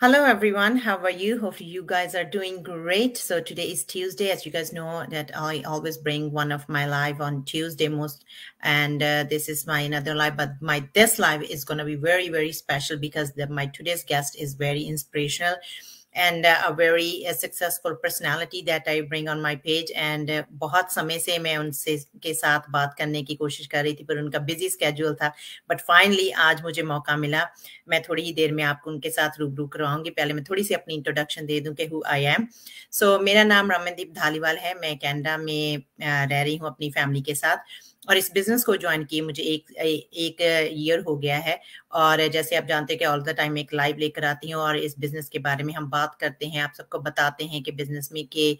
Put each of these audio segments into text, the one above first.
Hello, everyone. How are you? Hopefully, you guys are doing great. So today is Tuesday. As you guys know, that I always bring one of my live on Tuesday most, and uh, this is my another live. But my this live is going to be very very special because the, my today's guest is very inspirational. And a very successful personality that I bring on my page and बहुत समय से मैं उनसे के साथ बात करने की कोशिश कर रही थी पर उनका बिजी स्केड्यूल था बट फाइनली आज मुझे मौका मिला मैं थोड़ी ही देर में आपको उनके साथ रूबरू करवाऊंगी पहले मैं थोड़ी सी अपनी इंट्रोडक्शन दे दूँ कि हु आई एम सो मेरा नाम रमनदीप धालीवाल है मैं कैनेडा में रह रही हूँ अपनी फैमिली के साथ और इस बिजनेस को ज्वाइन किए मुझे एक एक ईयर हो गया है और जैसे आप जानते हैं कि ऑल द टाइम एक लाइव लेकर आती हूँ और इस बिजनेस के बारे में हम बात करते हैं आप सबको बताते हैं कि बिजनेस में के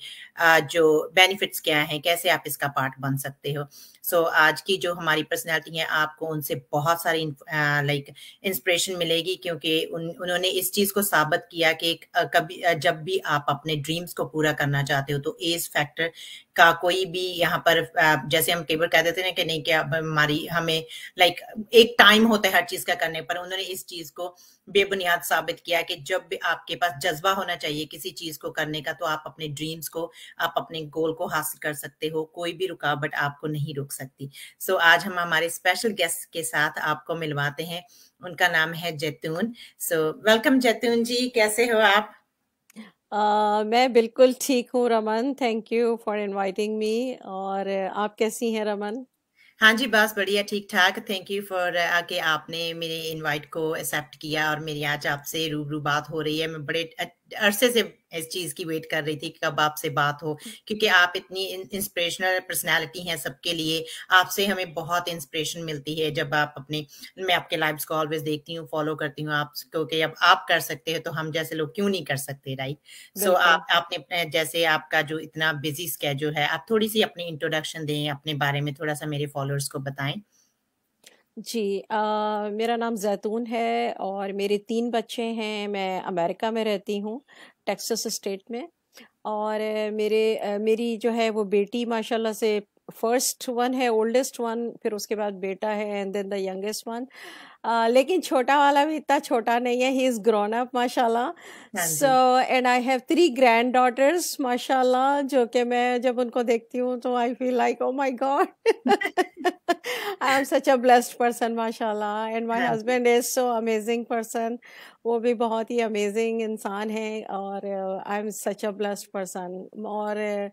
जो बेनिफिट्स क्या हैं कैसे आप इसका पार्ट बन सकते हो सो so, आज की जो हमारी पर्सनैलिटी है आपको उनसे बहुत सारी लाइक इंस्पिरेशन मिलेगी क्योंकि उन उन्होंने इस चीज़ को साबित किया कि कभी जब भी आप अपने ड्रीम्स को पूरा करना चाहते हो तो एज फैक्टर का कोई भी यहाँ पर जैसे हम केवल कहते थे ना कि नहीं क्या हमारी हमें लाइक एक टाइम होता है हर चीज़ का करने पर उन्होंने इस चीज को बेबुनियाद साबित किया कि जब भी आपके पास जज्बा होना चाहिए किसी चीज को करने का तो आप अपने ड्रीम्स को आप अपने गोल को हासिल कर सकते हो कोई भी रुकावट आपको नहीं रोक सकती सो so, आज हम हमारे स्पेशल गेस्ट के साथ आपको मिलवाते हैं उनका नाम है जैतून सो वेलकम जैतून जी कैसे हो आप Uh, मैं बिल्कुल ठीक हूँ Raman thank you for inviting me और आप कैसी हैं रमन हाँ जी बस बढ़िया ठीक ठाक थैंक यू फॉर आके आपने मेरे इनवाइट को एक्सेप्ट किया और मेरी आज आपसे रूबरू बात हो रही है मैं बड़े अरसे से इस चीज की वेट कर रही थी कब आपसे बात हो क्योंकि आप इतनी इंस्पिरेशनल पर्सनालिटी हैं सबके लिए आपसे हमें बहुत इंस्पिरेशन मिलती है जब आप अपने मैं आपके लाइव्स को ऑलवेज देखती हूँ फॉलो करती हूँ आप क्योंकि अब आप कर सकते हो तो हम जैसे लोग क्यों नहीं कर सकते राइट सो so, आप आपने जैसे आपका जो इतना बिजी स्केड्यूल है आप थोड़ी सी अपनी इंट्रोडक्शन दें अपने बारे में थोड़ा सा मेरे फॉलोअर्स को बताएं जी आ, मेरा नाम ज़ैतून है और मेरे तीन बच्चे हैं, मैं अमेरिका में रहती हूँ, टेक्सास स्टेट में और मेरे मेरी जो है वो बेटी माशाल्लाह से फर्स्ट वन है, ओल्डेस्ट वन, फिर उसके बाद बेटा है and then the youngest one. लेकिन छोटा वाला भी इतना छोटा नहीं है ही इज़ ग्रोन अप माशाल्लाह so and I have three granddaughters माशाल्लाह जो कि मैं जब उनको देखती हूँ तो I feel like oh my God I am such a blessed person माशाल्लाह and my husband is so amazing person वो भी बहुत ही अमेजिंग इंसान है और I am such a blessed person और uh,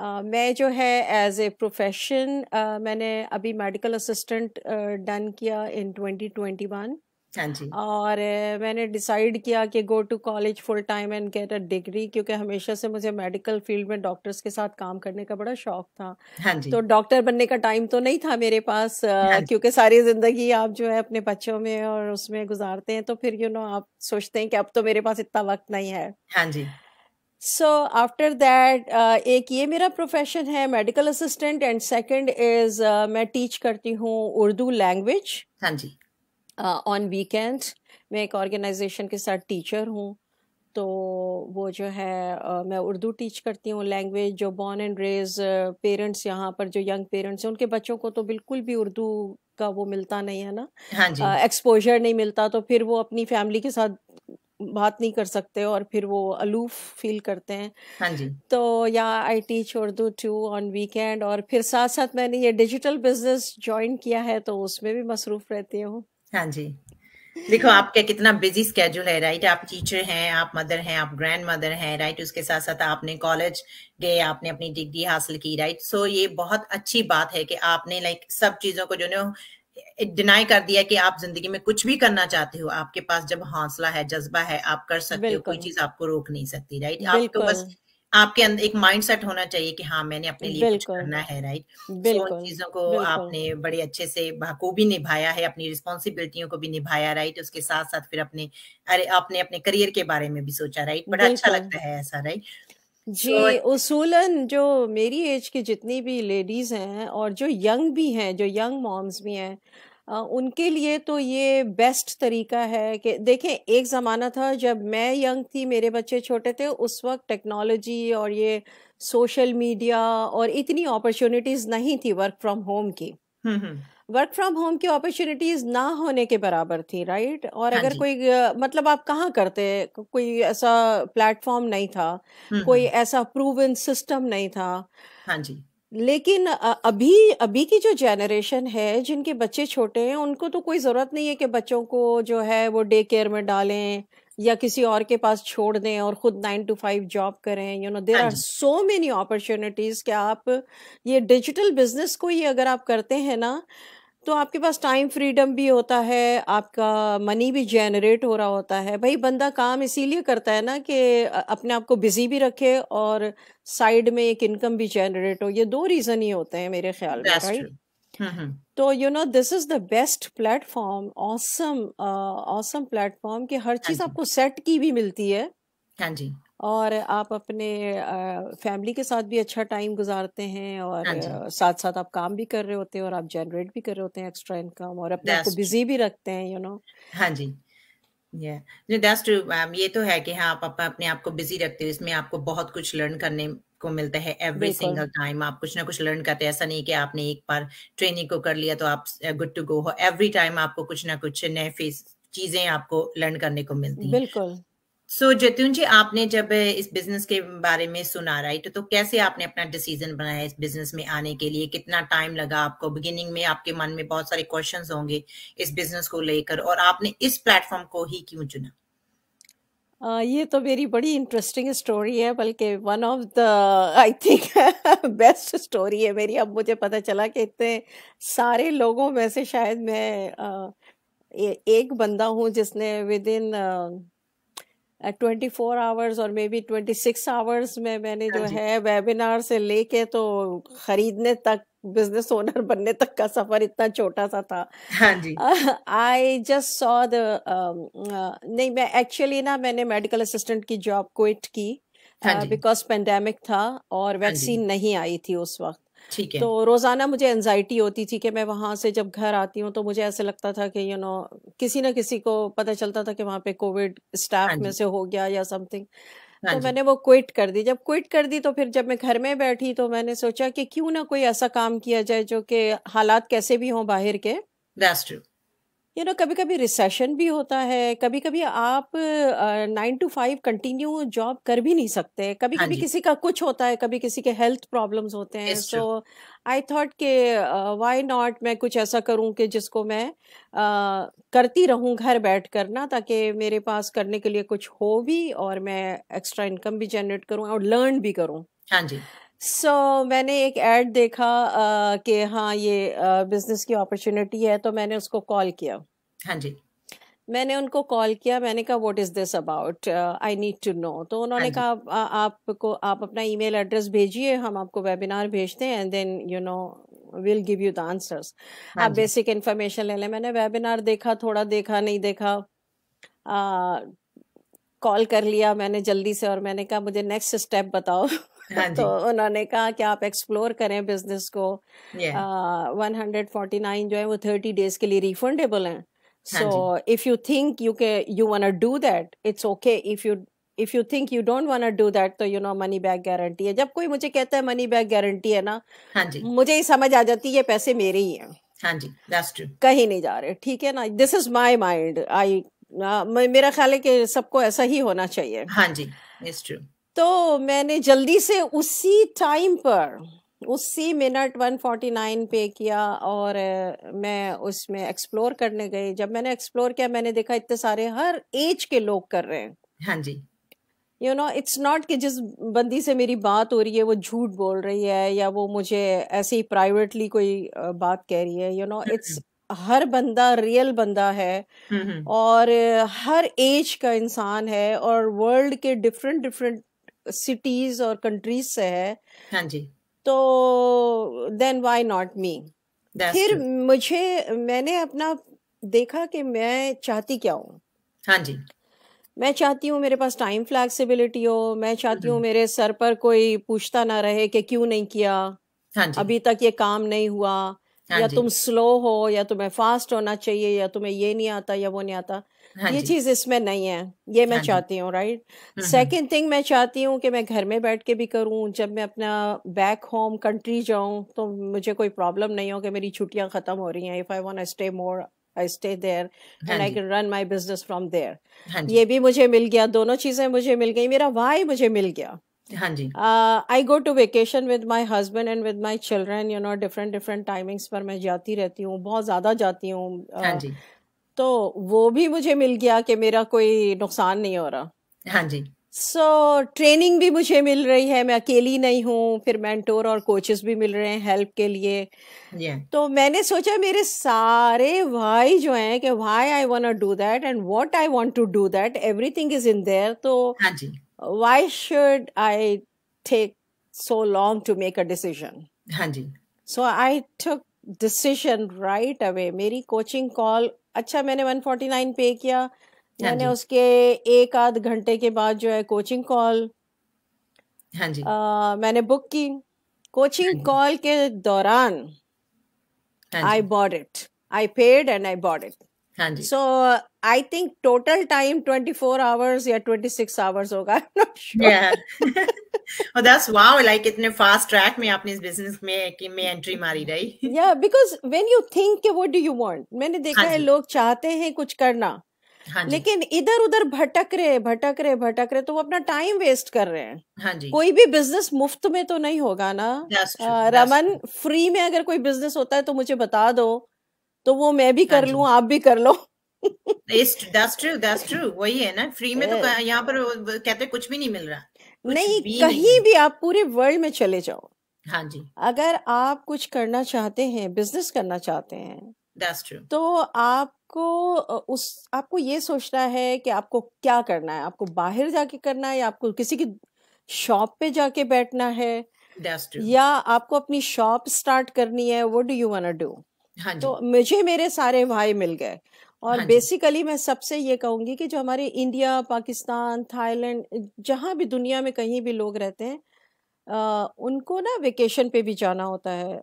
मैं जो है एज ए प्रोफेशन मैंने अभी मेडिकल असिस्टेंट डन किया इन 2021 हाँ जी और मैंने डिसाइड किया कि go to college full time and get a degree क्योंकि हमेशा से मुझे मेडिकल फील्ड में डॉक्टर्स के साथ काम करने का बड़ा शौक था हाँ जी तो डॉक्टर बनने का टाइम तो नहीं था मेरे पास हाँ क्योंकि सारी जिंदगी आप जो है अपने बच्चों में और उसमें गुजारते हैं तो फिर यू you नो know, आप सोचते हैं कि अब तो मेरे पास इतना वक्त नहीं है जी सो आफ्टर दैट एक ये मेरा प्रोफेशन है medical assistant and second is मैं टीच करती हूँ उर्दू लैंग्वेज हाँ जी ऑन uh, वीकेंड मैं एक ऑर्गेनाइजेशन के साथ टीचर हूँ तो वो जो है uh, मैं उर्दू टीच करती हूँ लैंग्वेज जो बॉर्न एंड रेज पेरेंट्स यहाँ पर जो यंग पेरेंट्स हैं उनके बच्चों को तो बिल्कुल भी उर्दू का वो मिलता नहीं है ना एक्सपोजर हाँ uh, नहीं मिलता तो फिर वो अपनी फैमिली के साथ बात नहीं कर सकते और फिर वो अलूफ फील करते हैं हाँ जी तो या I teach Urdu too on weekend और फिर साथ साथ मैंने ये डिजिटल बिजनेस ज्वाइन किया है तो उसमें भी मसरूफ रहती हूँ हाँ जी देखो आपका कितना बिजी स्केड्यूल है राइट आप टीचर हैं आप मदर हैं आप ग्रैंड मदर हैं राइट उसके साथ साथ आपने कॉलेज गए आपने अपनी डिग्री हासिल की राइट सो so, ये बहुत अच्छी बात है कि आपने लाइक सब चीजों को जो ना डिनाई कर दिया कि आप जिंदगी में कुछ भी करना चाहते हो आपके पास जब हौसला है जज्बा है आप कर सकते हो कोई चीज आपको रोक नहीं सकती राइट आपको तो बस आपके अंदर एक माइंडसेट होना चाहिए कि हाँ मैंने अपने लिए कुछ करना है राइट सो चीजों को आपने बड़े अच्छे से बखूबी निभाया है अपनी रिस्पॉन्सिबिलिटियों को भी निभाया राइट उसके साथ साथ फिर अपने अरे आपने अपने करियर के बारे में भी सोचा राइट बड़ा अच्छा लगता है ऐसा राइट जी तो उसूलन जो मेरी एज की जितनी भी लेडीज हैं और जो यंग भी हैं जो यंग मॉम्स भी हैं उनके लिए तो ये बेस्ट तरीका है कि देखें एक ज़माना था जब मैं यंग थी मेरे बच्चे छोटे थे उस वक्त टेक्नोलॉजी और ये सोशल मीडिया और इतनी अपॉर्चुनिटीज़ नहीं थी वर्क फ्रॉम होम की वर्क फ्रॉम होम की अपॉर्चुनिटीज ना होने के बराबर थी राइट और हाँ अगर कोई मतलब आप कहाँ करते कोई ऐसा प्लेटफॉर्म नहीं था हम्म, कोई हम्म। ऐसा प्रूवन सिस्टम नहीं था हाँ जी लेकिन अभी अभी की जो जनरेशन है जिनके बच्चे छोटे हैं उनको तो कोई जरूरत नहीं है कि बच्चों को जो है वो डे केयर में डालें या किसी और के पास छोड़ दें और खुद नाइन टू फाइव जॉब करें you know there are so many opportunities कि आप ये डिजिटल बिजनेस को ही अगर आप करते हैं ना तो आपके पास टाइम फ्रीडम भी होता है आपका मनी भी जेनरेट हो रहा होता है भाई बंदा काम इसीलिए करता है ना कि अपने आप को बिजी भी रखे और साइड में एक इनकम भी जेनरेट हो ये दो रीजन ही होते हैं मेरे ख्याल में राइट हम्म, हम्म। तो you know this is the best platform awesome awesome platform कि हर चीज हाँ आपको सेट की भी मिलती है हाँ जी और आप अपने फैमिली के साथ भी अच्छा टाइम गुजारते हैं और आ, हाँ साथ साथ आप काम भी कर रहे होते हैं और आप जनरेट भी कर रहे होते हैं एक्स्ट्रा इनकम और अपने आपको बिजी भी रखते हैं यू नो हाँ जी या दैट्स ट्रू मैम ये तो है कि हाँ आप, आप अपने आप को बिजी रखते हो इसमें आपको बहुत कुछ लर्न करने को मिलता है एवरी सिंगल टाइम आप कुछ ना कुछ लर्न करते हैं ऐसा नहीं कि आपने एक बार ट्रेनिंग को कर लिया तो आप गुड टू गो हो एवरी टाइम आपको कुछ ना कुछ नए फेस चीजें आपको लर्न करने को मिलती है बिल्कुल सो so, जी आपने जब इस बिजनेस के बारे में सुना राइट तो कैसे आपने अपना डिसीजन बनाया इस बिजनेस में आने के लिए कितना टाइम लगा आपको बिगिनिंग में आपके मन में बहुत सारे क्वेश्चंस होंगे इस बिजनेस को लेकर और आपने इस प्लेटफॉर्म को ही क्यों चुना ये तो मेरी बड़ी इंटरेस्टिंग स्टोरी है बल्कि one of the I think best story है मेरी अब मुझे पता चला कि इतने सारे लोगों में से शायद मैं uh, ए, एक बंदा हूँ जिसने within twenty four hours और maybe twenty six hours में मैंने जो हाँ है वेबिनार से लेके तो खरीदने तक बिजनेस ओनर बनने तक का सफर इतना छोटा सा था आई जस्ट सॉ द नहीं मैं एक्चुअली ना मैंने मेडिकल असिस्टेंट की जॉब क्विट की बिकॉज uh, पेंडेमिक था और वैक्सीन हाँ नहीं आई थी उस वक्त ठीक है तो रोजाना मुझे एनजाइटी होती थी कि मैं वहां से जब घर आती हूँ तो मुझे ऐसे लगता था कि यू नो किसी ना किसी को पता चलता था कि वहां पे कोविड स्टाफ हाँ में से हो गया या समथिंग हाँ तो मैंने वो क्विट कर दी जब क्विट कर दी तो फिर जब मैं घर में बैठी तो मैंने सोचा कि क्यों ना कोई ऐसा काम किया जाए जो कि हालात कैसे भी हों बाहर के यू नो कभी कभी रिसेशन भी होता है कभी कभी आप nine to five continue job कर भी नहीं सकते हाँ कभी कभी किसी का कुछ होता है कभी किसी के हेल्थ प्रॉब्लम्स होते हैं सो आई थॉट के वाई नॉट मैं कुछ ऐसा करूं कि जिसको मैं uh, करती रहूं घर बैठ कर ना ताकि मेरे पास करने के लिए कुछ हो भी और मैं एक्स्ट्रा इनकम भी जनरेट करूं और लर्न भी करूं हाँ जी सो so, मैंने एक एड देखा कि हाँ ये बिजनेस की अपॉर्चुनिटी है तो मैंने उसको कॉल किया हाँ जी मैंने उनको कॉल किया मैंने कहा what is this about I need to know तो हाँ उन्होंने कहा आपको आप अपना ईमेल एड्रेस भेजिए हम आपको वेबिनार भेजते हैं and then you know will give you the answers आप बेसिक इन्फॉर्मेशन ले लें मैंने वेबिनार देखा थोड़ा देखा नहीं देखा कॉल कर लिया मैंने जल्दी से और मैंने कहा मुझे नेक्स्ट स्टेप बताओ हाँ तो उन्होंने कहा कि आप एक्सप्लोर करें बिजनेस को वन हंड्रेड फोर्टी नाइन जो है वो थर्टी डेज के लिए रिफंडेबल हैं so if you think you के you want do that it's okay if you if you think you don't want do that तो you know money back guarantee है जब कोई मुझे कहता है मनी बैक गारंटी है ना हाँ जी मुझे ही समझ आ जाती है ये पैसे मेरे ही हैं हाँ जी दैट्स ट्रू कहीं नहीं जा रहे ठीक है ना this is my mind I मेरा ख्याल है कि सबको ऐसा ही होना चाहिए हाँ जी इट्स ट्रू तो मैंने जल्दी से उसी टाइम पर उसी मिनट 149 पे किया और मैं उसमें एक्सप्लोर करने गई जब मैंने एक्सप्लोर किया मैंने देखा इतने सारे हर एज के लोग कर रहे हैं हाँ जी यू नो इट्स नॉट कि जिस बंदी से मेरी बात हो रही है वो झूठ बोल रही है या वो मुझे ऐसे ही प्राइवेटली कोई बात कह रही है यू नो इट्स हर बंदा रियल बंदा है हम्म, हम्म। और हर एज का इंसान है और वर्ल्ड के डिफरेंट डिफरेंट सिटीज और कंट्रीज से है हाँ जी तो देन व्हाई नॉट मी फिर true. मुझे मैंने अपना देखा कि मैं चाहती क्या हूँ हाँ जी मैं चाहती हूँ मेरे पास टाइम फ्लैक्सीबिलिटी हो मैं चाहती हूँ हम्म। मेरे सर पर कोई पूछता ना रहे कि क्यों नहीं किया हाँ अभी तक ये काम नहीं हुआ हाँ या तुम स्लो हो या तुम्हें फास्ट होना चाहिए या तुम्हें ये नहीं आता या वो नहीं आता हाँ ये चीज इसमें नहीं है ये मैं हाँ चाहती हूँ राइट सेकंड थिंग मैं चाहती हूँ कि मैं घर में बैठ के भी करूँ जब मैं अपना बैक होम कंट्री जाऊँ तो मुझे कोई प्रॉब्लम नहीं हो कि मेरी छुट्टियाँ खत्म हो रही हैं if I want stay more I stay there and I can run my business from there ये भी मुझे मिल गया दोनों चीजें मुझे मिल गई मेरा वाई मुझे मिल गया I go to vacation with my husband and with my children you know different different timings पर मैं जाती रहती हूँ बहुत ज़्यादा जाती हूँ uh, जी तो वो भी मुझे मिल गया कि मेरा कोई नुकसान नहीं हो रहा हाँ जी सो so, ट्रेनिंग भी मुझे मिल रही है मैं अकेली नहीं हूँ फिर मेंटोर और कोचेस भी मिल रहे हैं हेल्प के लिए yeah. तो मैंने सोचा मेरे सारे वाई जो हैं कि why I want to do that and what I want to do that everything is in there तो why should I take so long to make a decision हाँ जी so I took decision right away मेरी coaching call अच्छा मैंने 149 पे किया हाँ मैंने उसके एक आध घंटे के बाद जो है कोचिंग कॉल हाँ जी आ, मैंने बुक की कोचिंग कॉल हाँ के दौरान I bought it I paid and I bought it हाँ जी so I think total time 24 hours या 26 आवर्स होगा और दैट्स वाओ लाइक इतने फास्ट ट्रैक में आपने इस बिजनेस में कि मैं एंट्री मारी रही या because when you think what do you want मैंने देखा हाँ है लोग चाहते हैं कुछ करना हाँ लेकिन इधर उधर भटक रहे भटक रहे भटक रहे तो वो अपना टाइम वेस्ट कर रहे हैं हाँ जी। कोई भी बिजनेस मुफ्त में तो नहीं होगा ना रमन फ्री में अगर कोई बिजनेस होता है तो मुझे बता दो तो वो मैं भी कर हाँ लू आप भी कर लो that's true, that's true. वही है ना फ्री में तो यहाँ पर कहते कुछ भी नहीं मिल रहा नहीं भी कहीं नहीं। भी आप पूरे वर्ल्ड में चले जाओ हाँ जी अगर आप कुछ करना चाहते हैं बिजनेस करना चाहते हैं That's true. तो आपको उस आपको ये सोचना है कि आपको क्या करना है आपको बाहर जाके करना है या आपको किसी की शॉप पे जाके बैठना है या आपको अपनी शॉप स्टार्ट करनी है what do you want do हाँ तो मुझे मेरे सारे भाई मिल गए और हाँ बेसिकली मैं सबसे ये कहूंगी कि जो हमारे इंडिया पाकिस्तान थाईलैंड जहाँ भी दुनिया में कहीं भी लोग रहते हैं आ, उनको ना वेकेशन पे भी जाना होता है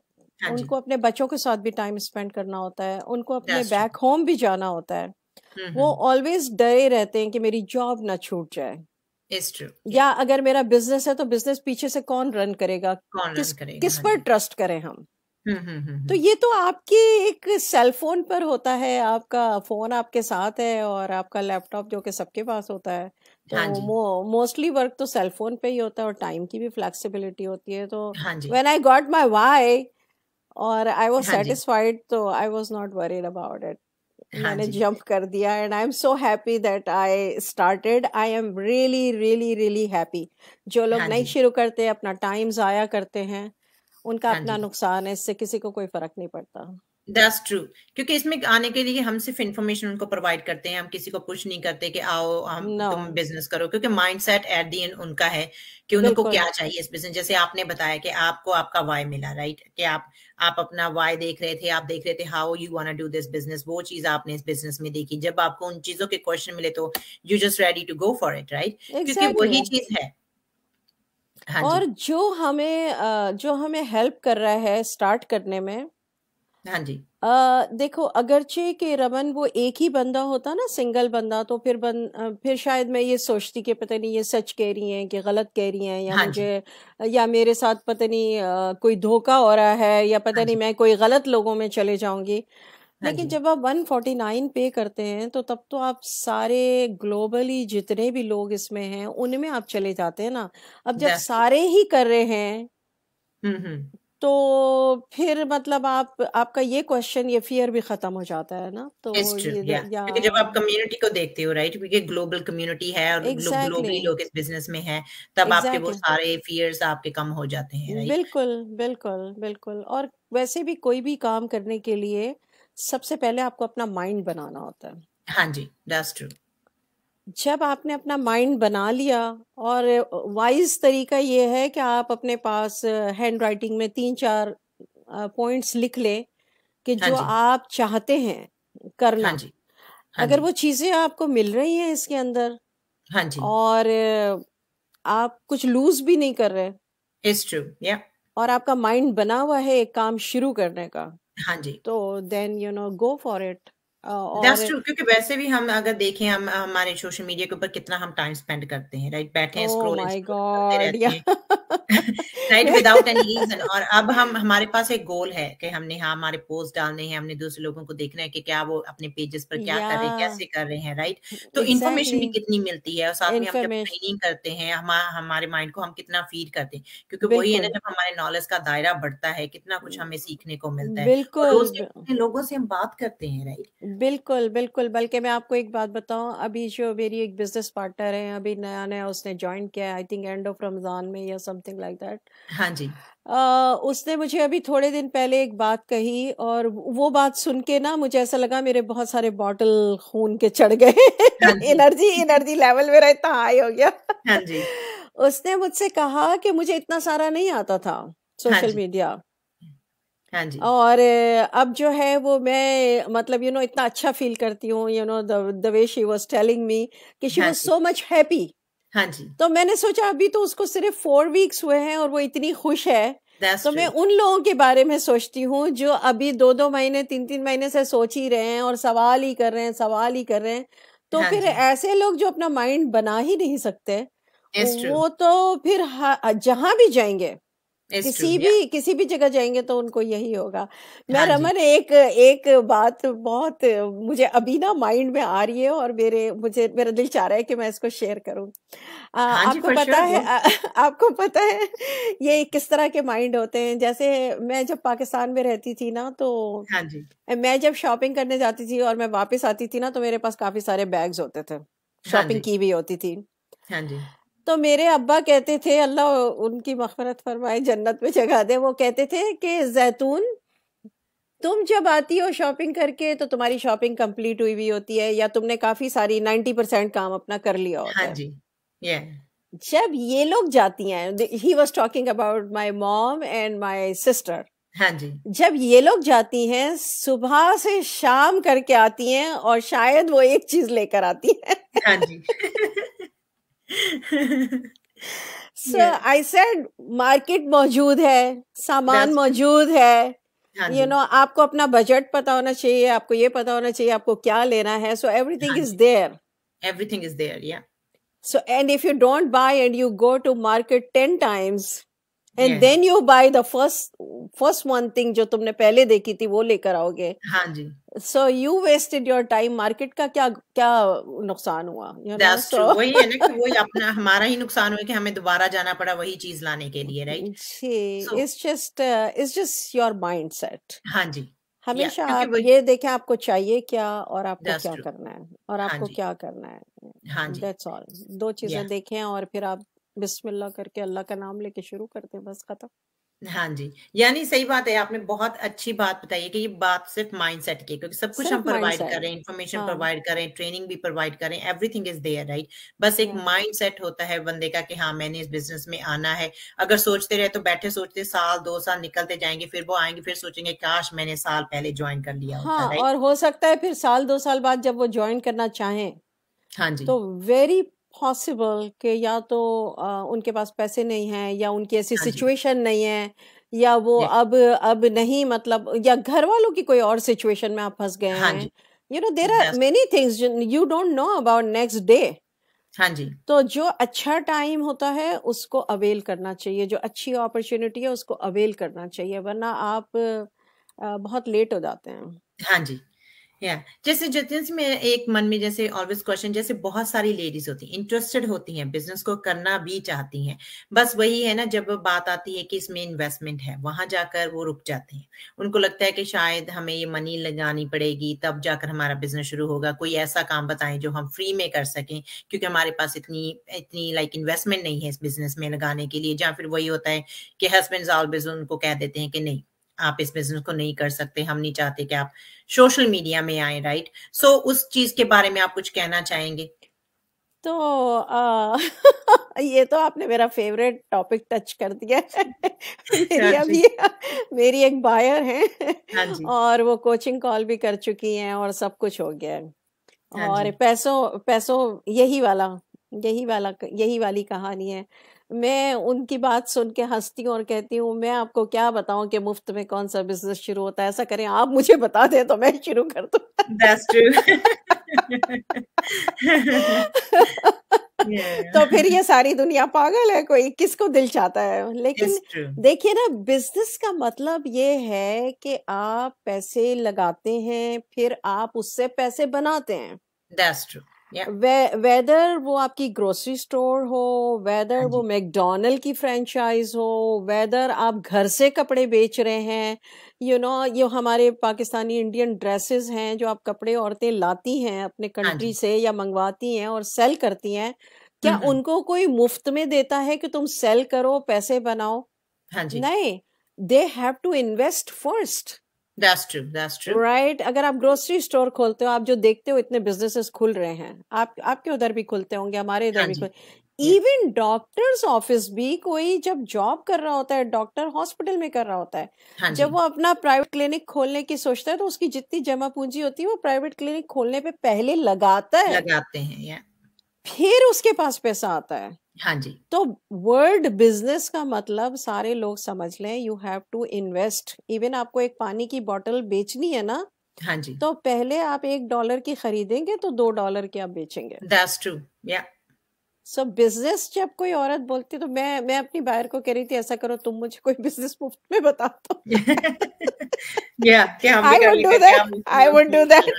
हाँ उनको अपने बच्चों के साथ भी टाइम स्पेंड करना होता है उनको अपने बैक होम भी जाना होता है हम्म, वो ऑलवेज हम्म। डरे रहते हैं कि मेरी जॉब ना छूट जाए या अगर मेरा बिजनेस है तो बिजनेस पीछे से कौन रन करेगा कौन किस, रन करेगा, किस हाँ पर ट्रस्ट करें हम हम्म, हम्म, हम्म, तो ये तो आपकी एक सेल फोन पर होता है आपका फोन आपके साथ है और आपका लैपटॉप जो कि सबके पास होता है तो हाँ मोस्टली वर्क तो सेल फोन पे ही होता है और टाइम की भी फ्लेक्सिबिलिटी होती है तो when I got my why और आई वाज सेटिस्फाइड तो I was not worried about it मैंने जंप कर दिया and I am so happy that I started I am really really really happy जो लोग हाँ नहीं शुरू करते अपना टाइम जाया करते हैं उनका हाँ अपना नुकसान है इससे किसी को कोई फर्क नहीं पड़ता दैट्स ट्रू क्योंकि इसमें आने के लिए हम सिर्फ इन्फॉर्मेशन उनको प्रोवाइड करते हैं हम किसी को पुश नहीं करते कि आओ हम no. तुम बिजनेस करो क्योंकि mindset at the end उनका है कि उनको क्या चाहिए इस बिजनेस जैसे आपने बताया कि आपको आपका वाई मिला राइट कि आप आप अपना वाई देख रहे थे आप देख रहे थे how you want do this business वो चीज आपने इस बिजनेस में देखी जब आपको उन चीजों के क्वेश्चन मिले तो you just ready to go for it right क्योंकि वही चीज है हाँ और जो हमें जो हमें हेल्प कर रहा है स्टार्ट करने में हाँ जी आ, देखो अगरचे के रमन वो एक ही बंदा होता ना सिंगल बंदा तो फिर बन फिर शायद मैं ये सोचती कि पता नहीं ये सच कह रही हैं कि गलत कह रही हैं या हाँ मुझे या मेरे साथ पता नहीं कोई धोखा हो रहा है या पता हाँ नहीं मैं कोई गलत लोगों में चले जाऊंगी हाँ लेकिन जब आप 149 पे करते हैं तो तब तो आप सारे ग्लोबली जितने भी लोग इसमें हैं उनमें आप चले जाते हैं ना अब जब That's- सारे ही कर रहे हैं हम्म, हम्म। तो फिर मतलब आप आपका ये क्वेश्चन ये फियर भी खत्म हो जाता है ना तो ये जब आप कम्युनिटी को देखते हो राइट क्योंकि ग्लोबल कम्युनिटी है और ग्लोबली लोग इस बिजनेस में हैं तब आपके वो सारे फियर्स आपके कम हो जाते हैं बिल्कुल बिल्कुल बिल्कुल और वैसे भी कोई भी काम करने के लिए सबसे पहले आपको अपना माइंड बनाना होता है हाँ जी दैट्स ट्रू जब आपने अपना माइंड बना लिया और वाइज तरीका ये है कि आप अपने पास हैंड राइटिंग में तीन चार पॉइंट्स लिख लें कि हाँ जो आप चाहते हैं करना हाँ जी, हाँ अगर जी. वो चीजें आपको मिल रही हैं इसके अंदर हाँ जी और आप कुछ लूज भी नहीं कर रहे इट्स ट्रू या और आपका माइंड बना हुआ है एक काम शुरू करने का हाँ जी तो then you know go for it that's true क्योंकि वैसे भी हम अगर देखें हम हमारे सोशल मीडिया के ऊपर कितना हम टाइम स्पेंड करते हैं राइट बैठे हैं scroll right without any reason और अब हम हमारे पास एक गोल है कि हमने हाँ हमारे पोस्ट डालने हैं हमने दूसरे लोगों को देखना है कि क्या वो अपने पेजेस पर क्या कर रहे हैं कैसे कर रहे हैं राइट तो इन्फॉर्मेशन भी कितनी मिलती है और साथ में हम जब ट्रेनिंग करते हैं हमारे माइंड को हम कितना फीड करते हैं क्योंकि वही है ना जब हमारे नॉलेज का दायरा बढ़ता है कितना कुछ हमें mm. सीखने को मिलता है लोगों से हम बात करते हैं राइट बिल्कुल, बिल्कुल, बल्कि मैं आपको एक बात बताऊँ, अभी जो मेरी एक बिज़नेस पार्टनर है, अभी नया-नया उसने ज्वाइन किया है, I think end of Ramzan में या समथिंग लाइक दैट। हाँ जी। आ, उसने मुझे अभी थोड़े दिन पहले एक बात कही और वो बात सुन के ना मुझे ऐसा लगा मेरे बहुत सारे बॉटल खून के चढ़ गए। हाँ एनर्जी एनर्जी लेवल मेरा इतना हाई हो गया। हाँ जी। उसने मुझसे कहा कि मुझे इतना सारा नहीं आता था, सोशल हाँ जी। मीडिया। हाँ जी और अब जो है वो मैं मतलब यू नो इतना अच्छा फील करती हूँ you know the way she was telling me कि she was so much happy हाँ जी तो मैंने सोचा अभी तो उसको सिर्फ फोर वीक्स हुए हैं और वो इतनी खुश है That's तो true. मैं उन लोगों के बारे में सोचती हूँ जो अभी दो दो महीने तीन तीन महीने से सोच ही रहे हैं और सवाल ही कर रहे हैं सवाल ही कर रहे हैं तो हाँ फिर ऐसे लोग जो अपना माइंड बना ही नहीं सकते वो तो फिर जहां भी जाएंगे किसी भी किसी भी जगह जाएंगे तो उनको यही होगा मैं हाँ रमन एक एक बात बहुत मुझे अभी ना माइंड में आ रही है और मेरे मुझे मेरा दिल चाह रहा है कि मैं इसको शेयर करूं आ, हाँ आपको पता sure, है आ, आपको पता है ये किस तरह के माइंड होते हैं जैसे मैं जब पाकिस्तान में रहती थी ना तो हाँ मैं जब शॉपिंग करने जाती थी और मैं वापस आती थी ना तो मेरे पास काफी सारे बैग्स होते थे शॉपिंग की भी होती थी हाँ जी तो मेरे अब्बा कहते थे अल्लाह उनकी मफरत फरमाए जन्नत में जगा दे वो कहते थे कि जैतून तुम जब आती हो शॉपिंग करके तो तुम्हारी शॉपिंग कंप्लीट हुई हुई होती है या तुमने काफी सारी नाइन्टी परसेंट काम अपना कर लिया होता हाँ है जी ये। जब ये लोग जाती हैं he was talking about my mom and my sister हाँ जी जब ये लोग जाती हैं सुबह से शाम करके आती हैं और शायद वो एक चीज लेकर आती है हाँ जी सो आई सेड मार्केट मौजूद है सामान मौजूद है यू हाँ नो आपको अपना बजट पता होना चाहिए आपको ये पता होना चाहिए आपको क्या लेना है so everything is there everything is there yeah so and if you don't buy and you go to market ten times and then you buy the first first one thing जो तुमने पहले देखी थी वो लेकर आओगे हाँ जी so you wasted your time market का क्या क्या नुकसान हुआ you know? so, वही है ना कि वही अपना हमारा ही नुकसान हुआ कि हमें दोबारा जाना पड़ा वही चीज लाने के लिए right it's just it's just your mind set हाँ जी हमेशा yeah, आप वही... ये देखें आपको चाहिए क्या और आपको That's क्या true. करना है और हाँ आपको जी. क्या करना है हाँ जी दैट्स ऑल दो चीजें yeah. देखें और फिर आप बिस्मिल्लाह करके अल्लाह का नाम लेके शुरू करते हैं बस खत्म हाँ जी यानी सही बात है आपने बहुत अच्छी बात बताई कि ये बात सिर्फ माइंडसेट की क्योंकि सब कुछ हम प्रोवाइड कर रहे हैं इन्फॉर्मेशन हाँ। प्रोवाइड हैं ट्रेनिंग भी प्रोवाइड कर रहे करें एवरीथिंग इज देयर राइट बस एक माइंडसेट हाँ। होता है बंदे का कि हाँ मैंने इस बिजनेस में आना है अगर सोचते रहे तो बैठे सोचते साल दो साल निकलते जाएंगे फिर वो आएंगे फिर सोचेंगे काश मैंने साल पहले ज्वाइन कर लिया हाँ, और हो सकता है फिर साल दो साल बाद जब वो ज्वाइन करना चाहें हाँ जी तो वेरी पॉसिबल कि या तो आ, उनके पास पैसे नहीं हैं या उनकी ऐसी सिचुएशन हाँ नहीं है या वो अब अब नहीं मतलब या घर वालों की कोई और सिचुएशन में आप फंस गए हाँ हैं you know there are many things you don't know about next day हाँ जी तो जो अच्छा टाइम होता है उसको अवेल करना चाहिए जो अच्छी अपॉर्चुनिटी है उसको अवेल करना चाहिए वरना आप बहुत लेट हो जाते हैं हाँ जी या yeah. जैसे जितने में एक मन में जैसे ऑलवेज क्वेश्चन जैसे बहुत सारी लेडीज होती हैं इंटरेस्टेड होती हैं बिजनेस को करना भी चाहती हैं बस वही है ना जब बात आती है कि इसमें इन्वेस्टमेंट है वहां जाकर वो रुक जाते हैं उनको लगता है कि शायद हमें ये मनी लगानी पड़ेगी तब जाकर हमारा बिजनेस शुरू होगा कोई ऐसा काम बताएं जो हम फ्री में कर सकें क्योंकि हमारे पास इतनी इतनी लाइक इन्वेस्टमेंट नहीं है इस बिजनेस में लगाने के लिए जहाँ फिर वही होता है कि हस्बैंड ऑलवेज उनको कह देते हैं कि नहीं आप इस बिजनेस को नहीं कर सकते हम नहीं चाहते कि आप सोशल मीडिया में आए राइट सो so, उस चीज के बारे में आप कुछ कहना चाहेंगे तो आ, ये तो आपने मेरा फेवरेट टॉपिक टच कर दिया हाँ मेरी अभी मेरी एक बायर है हाँ और वो कोचिंग कॉल भी कर चुकी हैं और सब कुछ हो गया है हाँ और पैसों पैसों यही वाला यही वाला यही वाली कहानी है मैं उनकी बात सुन के हंसती हूँ और कहती हूँ मैं आपको क्या बताऊँ कि मुफ्त में कौन सा बिजनेस शुरू होता है ऐसा करें आप मुझे बता दें तो मैं शुरू कर ट्रू तो फिर ये सारी दुनिया पागल है कोई किसको दिल चाहता है लेकिन देखिए ना बिजनेस का मतलब ये है कि आप पैसे लगाते हैं फिर आप उससे पैसे बनाते हैं ट्रू वेदर वो आपकी ग्रोसरी स्टोर हो वेदर हाँ वो मैकडोनल्ड की फ्रेंचाइज हो वेदर आप घर से कपड़े बेच रहे हैं यू नो ये हमारे पाकिस्तानी इंडियन ड्रेसेस हैं जो आप कपड़े औरतें लाती हैं अपने कंट्री हाँ से या मंगवाती हैं और सेल करती हैं क्या हम्म, हम्म। उनको कोई मुफ्त में देता है कि तुम सेल करो पैसे बनाओ हाँ नहीं they have to invest first right Right? अगर आप ग्रोसरी स्टोर खोलते हो आप जो देखते हो इतने बिजनेसेस खुल रहे हैं आप आपके उधर भी खुलते होंगे हमारे इधर हाँ भी खुल इवन डॉक्टर्स ऑफिस भी कोई जब जॉब कर रहा होता है डॉक्टर हॉस्पिटल में कर रहा होता है हाँ जब वो अपना प्राइवेट क्लिनिक खोलने की सोचता है तो उसकी जितनी जमा पूंजी होती है वो प्राइवेट क्लिनिक खोलने पे पहले लगाता है लगाते हैं फिर उसके पास पैसा आता है हाँ जी तो वर्ड बिजनेस का मतलब सारे लोग समझ लें you have to invest even आपको एक पानी की बोतल बेचनी है ना हाँ जी तो पहले आप एक डॉलर की खरीदेंगे तो दो डॉलर की आप बेचेंगे that's true yeah so so, business जब कोई औरत बोलती तो मैं मैं अपनी बायर को कह रही थी ऐसा करो तुम मुझे कोई बिजनेस मुफ्त में बता दो आई डू दैट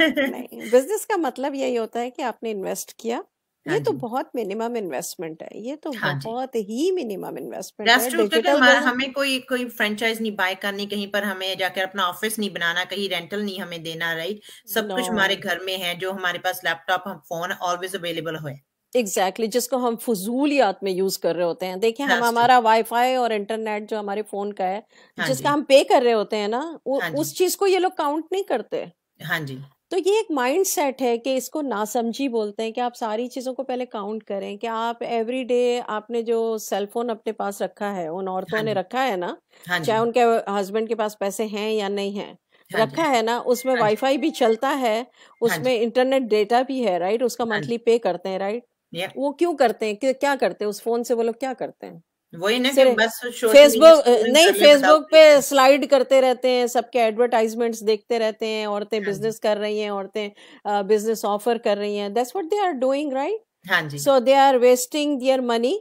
बिजनेस का मतलब यही होता है कि आपने इन्वेस्ट किया हाँ ये तो बहुत मिनिमम इन्वेस्टमेंट है ये तो हाँ बहुत ही मिनिमम इन्वेस्टमेंट है डिजिटल हमें कोई कोई फ्रेंचाइज नहीं बाय करनी कहीं पर हमें जाकर अपना ऑफिस नहीं बनाना कहीं रेंटल नहीं हमें देना राइट सब no. कुछ हमारे घर में है जो हमारे पास लैपटॉप हम फोन ऑलवेज अवेलेबल है एग्जैक्टली exactly, जिसको हम फजूलियात में यूज कर रहे होते हैं देखिए हम हमारा वाईफाई और इंटरनेट जो हमारे फोन का है हाँ जिसका हम पे कर रहे होते हैं ना वो हाँ उस चीज को ये लोग काउंट नहीं करते हाँ जी तो ये एक माइंड सेट है कि इसको नासमझी बोलते हैं कि आप सारी चीज़ों को पहले काउंट करें कि आप एवरी डे आपने जो सेल फोन अपने पास रखा है उन औरतों हाँ ने रखा है ना हाँ चाहे उनके हस्बैंड के पास पैसे हैं या नहीं है हाँ रखा है ना उसमें वाईफाई हाँ भी चलता है हाँ उसमें इंटरनेट डेटा भी है राइट उसका मंथली हाँ पे करते हैं राइट yeah. वो क्यों करते हैं क्या करते हैं उस फोन से वो लोग क्या करते हैं वही नहीं बस फेसबुक नहीं फेसबुक पे स्लाइड करते रहते हैं सबके एडवर्टाइजमेंट्स देखते रहते हैं औरतें बिजनेस हाँ कर रही हैं औरतें बिजनेस ऑफर कर रही हैं that's what they are doing right so they are wasting their money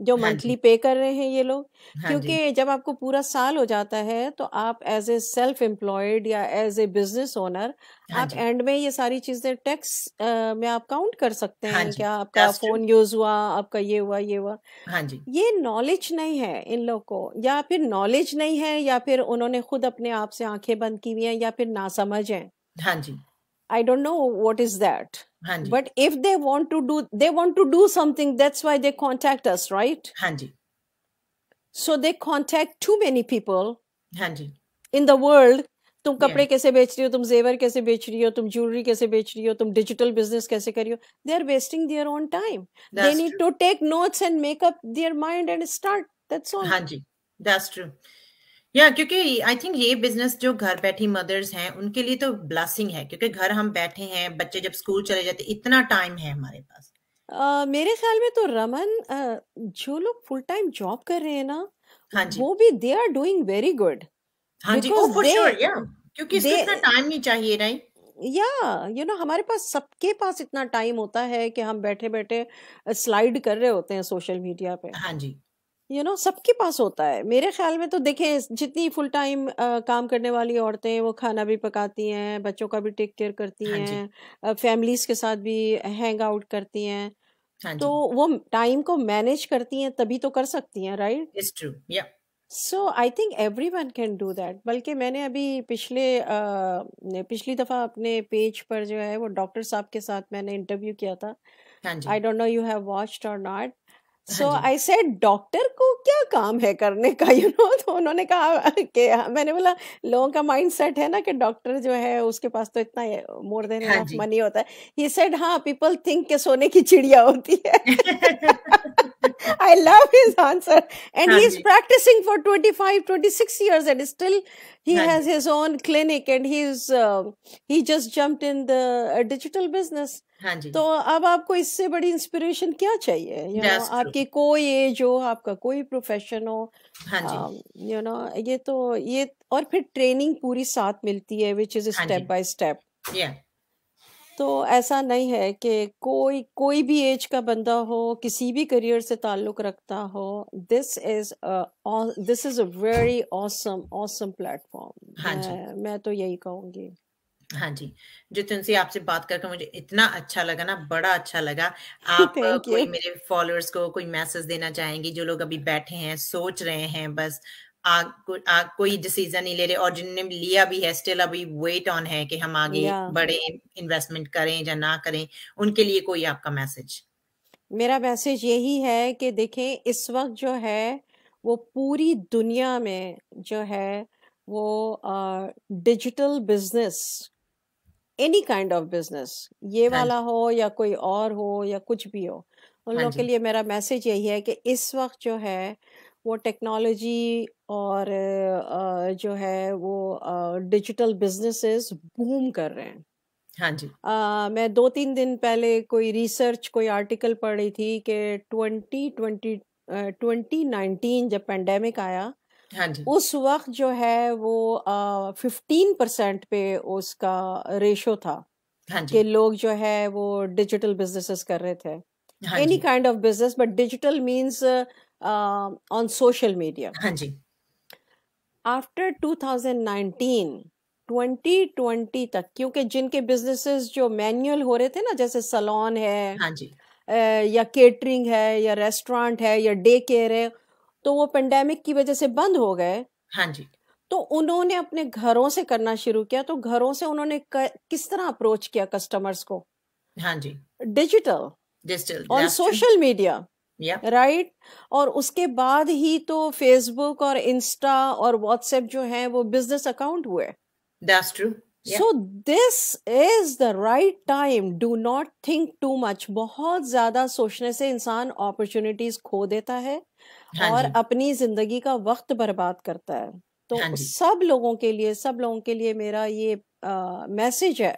जो हाँ मंथली पे कर रहे हैं ये लोग हाँ क्योंकि जब आपको पूरा साल हो जाता है तो आप एज ए सेल्फ एम्प्लॉयड या एज ए बिजनेस ओनर आप एंड में ये सारी चीजें टैक्स में आप काउंट कर सकते हाँ हैं क्या आपका फोन यूज हुआ आपका ये हुआ ये हुआ ये नॉलेज नहीं है इन लोग को या फिर नॉलेज नहीं है या फिर उन्होंने खुद अपने आप से आंखें बंद की हुई है या फिर ना समझ है I don't know what is that ਹਾਂਜੀ but if they want to do they want to do something that's why they contact us right ਹਾਂਜੀ ਸੋ ਦੇ ਕੰਟੈਕਟ ਟੂ ਮੈਨੀ ਪੀਪਲ ਹਾਂਜੀ इन द वर्ल्ड तुम कपड़े कैसे बेच रही हो तुम जेवर कैसे बेच रही हो तुम ज्वेलरी कैसे बेच रही हो तुम डिजिटल बिजनेस कैसे कर रही हो they are wasting their own time they need to take notes and make up their mind and start that's all हां जी दैट्स ट्रू या क्योंकि आई थिंक ये बिजनेस जो घर बैठी मदर्स हैं उनके लिए तो ब्लेसिंग है क्योंकि घर हम बैठे हैं बच्चे जब स्कूल चले जाते इतना टाइम है हमारे पास आ, मेरे ख्याल में तो रमन अ, जो लोग फुल टाइम जॉब कर रहे हैं ना हाँ जी वो भी they are doing very good हाँ जी ओह फॉर श्योर या क्योंकि इसको इतना टाइम नहीं चाहिए राइट या यू नो हमारे पास सबके पास इतना टाइम होता है कि हम बैठे बैठे स्लाइड कर रहे होते हैं सोशल मीडिया पे हाँ जी यू नो सबके पास होता है मेरे ख्याल में तो देखें जितनी फुल टाइम काम करने वाली औरतें वो खाना भी पकाती हैं बच्चों का भी टेक केयर करती हाँ हैं फैमिलीज के साथ भी हैंग आउट करती हैं हाँ तो वो टाइम को मैनेज करती हैं तभी तो कर सकती हैं right it's true yeah so I think everyone can do that बल्कि मैंने अभी पिछले uh, पिछली दफ़ा अपने पेज पर जो है वो डॉक्टर साहब के साथ मैंने इंटरव्यू किया था I don't know you have watched और not so I said doctor को क्या काम है करने का यू you नो know? तो उन्होंने कहा कि मैंने बोला लोगों का माइंड सेट है ना कि डॉक्टर जो है उसके पास तो इतना मोर देन इनफ मनी होता है ही सेड हाँ पीपल थिंक के सोने की चिड़िया होती है I love his answer and he is practising for 25 26 years and still he हाँ has his own clinic and he's uh, he just jumped in the uh, digital business हाँ जी तो अब आपको इससे बड़ी इंस्पिरेशन क्या चाहिए यू you नो know, आपकी कोई एज हो आपका कोई प्रोफेशन हो हाँ जी यू um, नो ये तो ये और फिर ट्रेनिंग पूरी साथ मिलती है which is step by step तो ऐसा नहीं है कि कोई कोई भी एज का बंदा हो किसी भी करियर से ताल्लुक रखता हो this is this is a very awesome awesome platform मैं तो यही कहूंगी हाँ जी, जितिन से आपसे बात करके मुझे इतना अच्छा लगा ना, बड़ा अच्छा लगा। आप थैंक कोई मेरे फ़ॉलोअर्स को कोई मैसेज देना चाहेंगे जो लोग अभी बैठे हैं, सोच रहे हैं बस आ, को आ, कोई डिसीज़न नहीं ले रहे और जिनने लिया भी है स्टिल अभी वेट ऑन है कि हम आगे या। बड़े इन्वेस्टमेंट करें या ना करें, उनके लिए कोई आपका मैसेज? मेरा मैसेज यही है कि देखें इस वक़्त जो है, वो पूरी दुनिया में जो है वो digital business any kind of business ये हाँ वाला हो या कोई और हो या कुछ भी हो उन हाँ लोगों के लिए मेरा मैसेज यही है कि इस वक्त जो है वो टेक्नोलॉजी और जो है वो डिजिटल बिजनेसेस बूम कर रहे हैं हाँ जी आ, मैं दो तीन दिन पहले कोई रिसर्च कोई आर्टिकल पढ़ रही थी कि ट्वेंटी ट्वेंटी ट्वेंटी नाइनटीन जब पेंडेमिक आया हाँ उस वक्त जो है वो फिफ्टीन परसेंट पे उसका रेशो था हाँ कि लोग जो है वो डिजिटल बिजनेसेस कर रहे थे any kind of business but digital means on social media हाँ जी आफ्टर 2019 2020 तक क्योंकि जिनके बिजनेसेस जो मैनुअल हो रहे थे ना जैसे सलोन है हाँ जी या केटरिंग है या रेस्टोरेंट है या डे केयर है तो वो पेंडेमिक की वजह से बंद हो गए हाँ जी तो उन्होंने अपने घरों से करना शुरू किया तो घरों से उन्होंने किस तरह अप्रोच किया कस्टमर्स को हाँ जी डिजिटल डिजिटल और social media right yeah. right? और उसके बाद ही तो फेसबुक और इंस्टा और व्हाट्सएप जो है वो बिजनेस अकाउंट हुए that's true so this is the right time do not think too much बहुत ज्यादा सोचने से इंसान अपॉर्चुनिटीज खो देता है हाँ और अपनी जिंदगी का वक्त बर्बाद करता है तो हाँ सब लोगों के लिए सब लोगों के लिए मेरा ये मैसेज है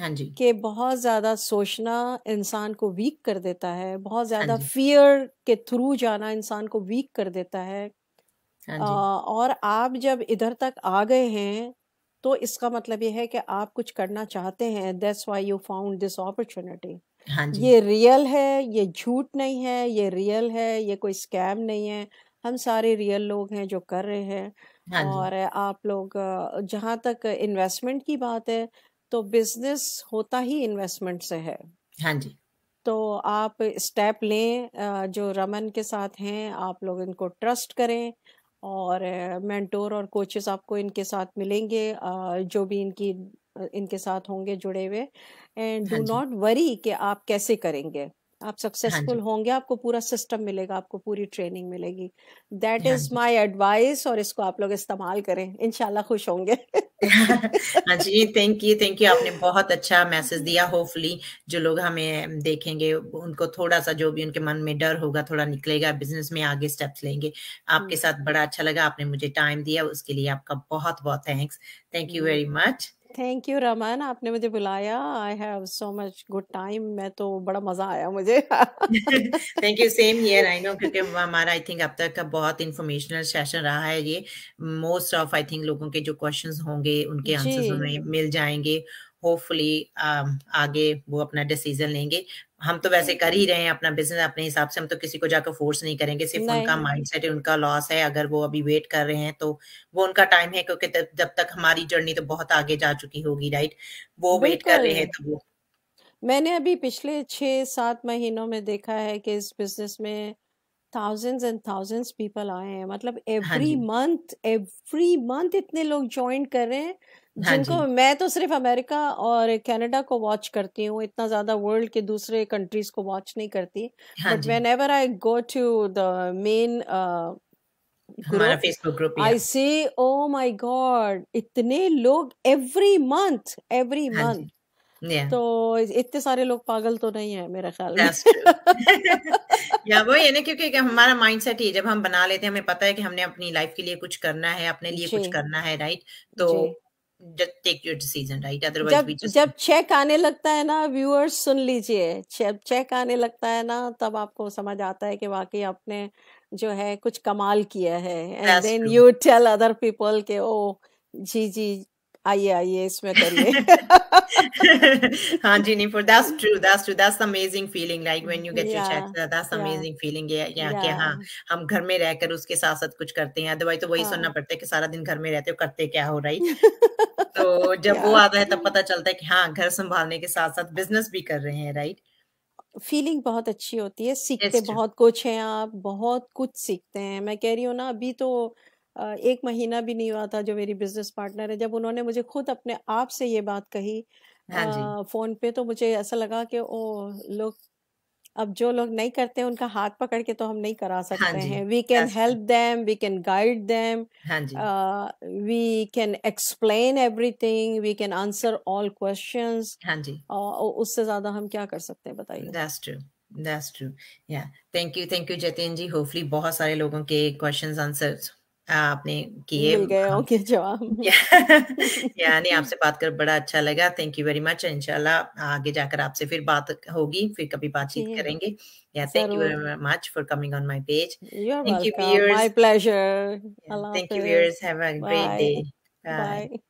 हाँ कि बहुत ज्यादा सोचना इंसान को वीक कर देता है बहुत ज्यादा फियर के थ्रू जाना इंसान को वीक कर देता है आ, और आप जब इधर तक आ गए हैं तो इसका मतलब यह है कि आप कुछ करना चाहते हैं that's why you found this opportunity हाँ जी ये रियल है ये झूठ नहीं है ये रियल है ये कोई स्कैम नहीं है हम सारे रियल लोग हैं जो कर रहे हैं हाँ और आप लोग जहाँ तक इन्वेस्टमेंट की बात है तो बिजनेस होता ही इन्वेस्टमेंट से है हाँ जी तो आप स्टेप लें जो रमन के साथ हैं आप लोग इनको ट्रस्ट करें और मेंटोर और कोचेस आपको इनके साथ मिलेंगे जो भी इनकी इनके साथ होंगे जुड़े हुए एंड डू हाँ नॉट वरी कि आप कैसे करेंगे आप हाँ सक्सेसफुल हाँ होंगे आपको पूरा सिस्टम मिलेगा आपको पूरी ट्रेनिंग मिलेगी दैट इज माय एडवाइस और इसको आप लोग इस्तेमाल करें इनशाला खुश होंगे हाँ जी थैंक यू थैंक यू आपने बहुत अच्छा मैसेज दिया होपफुली जो लोग हमें देखेंगे उनको थोड़ा सा जो भी उनके मन में डर होगा थोड़ा निकलेगा बिजनेस में आगे स्टेप्स लेंगे आपके हम्म। साथ बड़ा अच्छा लगा आपने मुझे टाइम दिया उसके लिए आपका बहुत बहुत thanks thank you very much thank you Raman आपने मुझे बुलाया I have so much good time मैं तो बड़ा मजा आया मुझे thank you same here I know क्योंकि हमारा आई थिंक अब तक का बहुत इंफॉर्मेशनल सेशन रहा है ये मोस्ट ऑफ आई थिंक लोगों के जो क्वेश्चंस होंगे उनके आंसर्स हमें मिल जाएंगे होपफुली um, आगे वो अपना डिसीजन लेंगे हम तो वैसे हम्म। कर ही रहे हैं अपना बिजनेस अपने हिसाब से हम तो किसी को जाकर फोर्स नहीं करेंगे सिर्फ नहीं। उनका माइंडसेट है उनका लॉस है अगर वो अभी वेट कर रहे हैं तो वो उनका टाइम है क्योंकि जब तक हमारी जर्नी तो बहुत आगे जा चुकी होगी राइट वो वेट कर रहे हैं तो वो मैंने अभी पिछले छह सात महीनों में देखा है कि इस बिजनेस में थाउजेंड्स एंड थाउजेंड्स पीपल आए हैं मतलब एवरी मंथ एवरी मंथ इतने लोग ज्वाइन कर रहे हैं हाँ जिनको मैं तो सिर्फ अमेरिका और कनाडा को वॉच करती हूँ इतना ज्यादा वर्ल्ड के दूसरे कंट्रीज को वॉच नहीं करती but whenever I go to the men I say oh my God इतने लोग एवरी मंथ एवरी मंथ तो इतने सारे लोग पागल तो नहीं है मेरा ख्याल में या वो ये ना क्योंकि हमारा माइंड सेट ही जब हम बना लेते हैं हमें पता है कि हमने अपनी लाइफ के लिए कुछ करना है अपने लिए कुछ करना है राइट तो take your decision right otherwise जब just... जब चेक आने लगता है ना व्यूअर्स सुन लीजिए जब चेक आने लगता है ना तब आपको समझ आता है कि वाकई आपने जो है कुछ कमाल किया है and then you tell other people के ओ जी जी आइए आइए इसमें करिए हाँ जी नहीं for that's true that's true that's amazing feeling like when you get your cheque that's amazing feeling है या कि हाँ हम घर में रहकर उसके साथ साथ कुछ करते हैं अदरवाइज तो वही हाँ. सुनना पड़ता है कि सारा दिन घर में रहते हो करते क्या हो रही तो जब वो आता है तब पता चलता है कि हाँ घर संभालने के साथ साथ बिजनेस भी कर रहे हैं राइट फीलिंग बहुत अच्छी होती है सीखते बहुत कुछ है आप बहुत कुछ सीखते हैं मैं कह रही हूँ ना अभी तो एक महीना भी नहीं हुआ था जो मेरी बिजनेस पार्टनर है जब उन्होंने मुझे खुद अपने आप से ये बात कही हाँ फोन पे तो मुझे ऐसा लगा कि ओ लोग अब जो लोग नहीं करते उनका हाथ पकड़ के तो हम नहीं करा हाँ सकते हाँ हैं we can help them we can guide them we can explain everything we can answer all question उससे ज्यादा हम क्या कर सकते हैं बताइए That's true. Yeah. Thank you. Thank you, Jatin ji. Hopefully, बहुत सारे लोगों के questions answers आपने किए ओके जवाब यानी आपसे बात कर बड़ा अच्छा लगा थैंक यू वेरी मच इनशाला आगे जाकर आपसे फिर बात होगी फिर कभी बातचीत करेंगे या thank you very much for coming on my page thank you my pleasure thank you have a great day bye